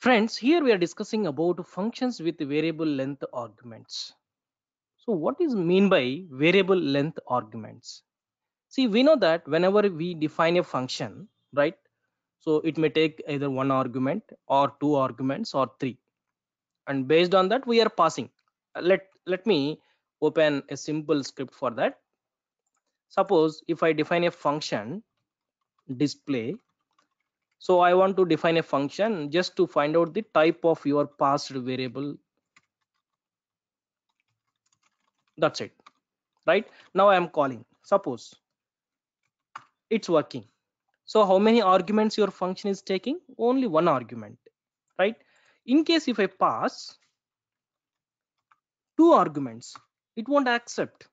Friends, here we are discussing about functions with variable length arguments. So what is mean by variable length arguments? See, we know that whenever we define a function, right? So it may take either one argument or two arguments or three. And based on that, we are passing. Let, let me open a simple script for that. Suppose if I define a function display so i want to define a function just to find out the type of your passed variable that's it right now i am calling suppose it's working so how many arguments your function is taking only one argument right in case if i pass two arguments it won't accept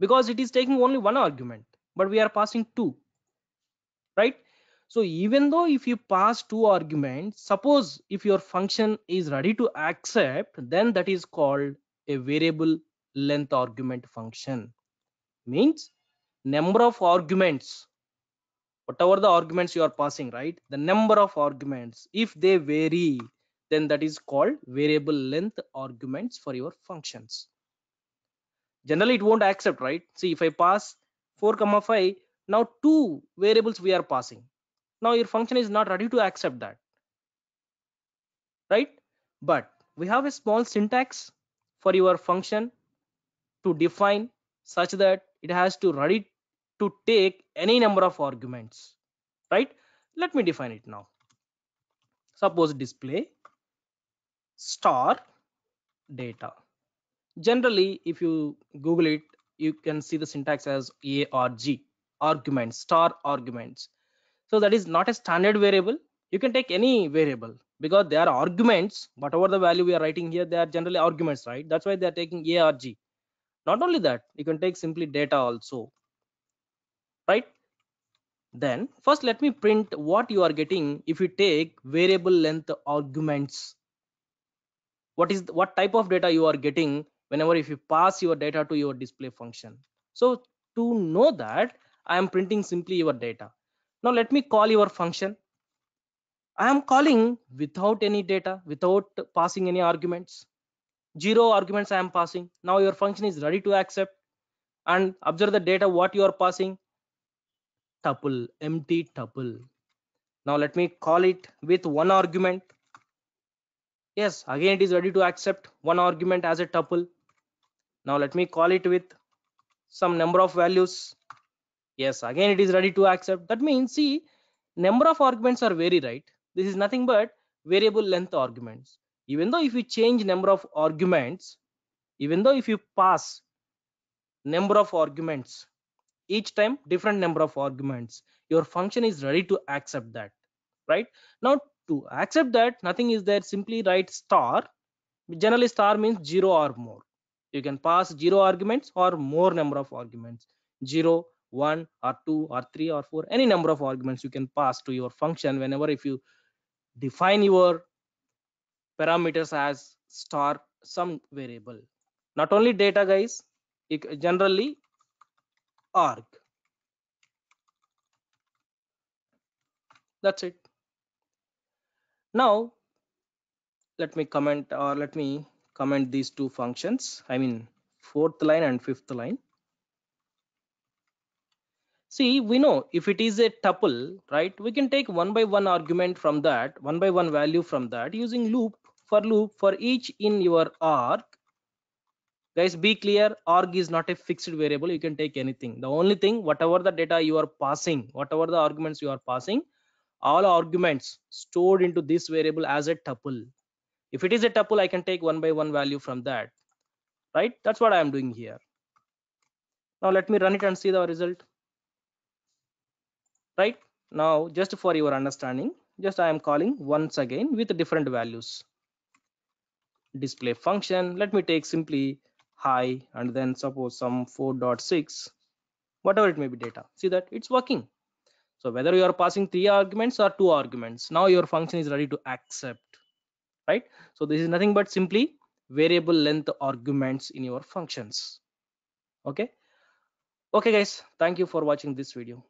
because it is taking only one argument but we are passing two right so even though if you pass two arguments, suppose if your function is ready to accept, then that is called a variable length argument function. Means number of arguments, whatever the arguments you are passing, right? The number of arguments, if they vary, then that is called variable length arguments for your functions. Generally, it won't accept, right? See, if I pass 4 comma 5, now two variables we are passing now your function is not ready to accept that right but we have a small syntax for your function to define such that it has to ready to take any number of arguments right let me define it now suppose display star data generally if you google it you can see the syntax as a or g arguments star arguments so that is not a standard variable you can take any variable because they are arguments whatever the value we are writing here they are generally arguments right that's why they are taking arg. not only that you can take simply data also right then first let me print what you are getting if you take variable length arguments what is what type of data you are getting whenever if you pass your data to your display function so to know that i am printing simply your data now let me call your function i am calling without any data without passing any arguments zero arguments i am passing now your function is ready to accept and observe the data what you are passing tuple empty tuple now let me call it with one argument yes again it is ready to accept one argument as a tuple now let me call it with some number of values yes again it is ready to accept that means see number of arguments are very right this is nothing but variable length arguments even though if you change number of arguments even though if you pass number of arguments each time different number of arguments your function is ready to accept that right now to accept that nothing is there simply write star generally star means zero or more you can pass zero arguments or more number of arguments zero one or two or three or four any number of arguments you can pass to your function whenever if you define your parameters as star some variable not only data guys generally arg that's it now let me comment or let me comment these two functions i mean fourth line and fifth line See, we know if it is a tuple, right, we can take one by one argument from that, one by one value from that using loop for loop for each in your arg. Guys, be clear, arg is not a fixed variable. You can take anything. The only thing, whatever the data you are passing, whatever the arguments you are passing, all arguments stored into this variable as a tuple. If it is a tuple, I can take one by one value from that, right? That's what I am doing here. Now let me run it and see the result right now just for your understanding just i am calling once again with different values display function let me take simply high and then suppose some 4.6 whatever it may be data see that it's working so whether you are passing three arguments or two arguments now your function is ready to accept right so this is nothing but simply variable length arguments in your functions okay okay guys thank you for watching this video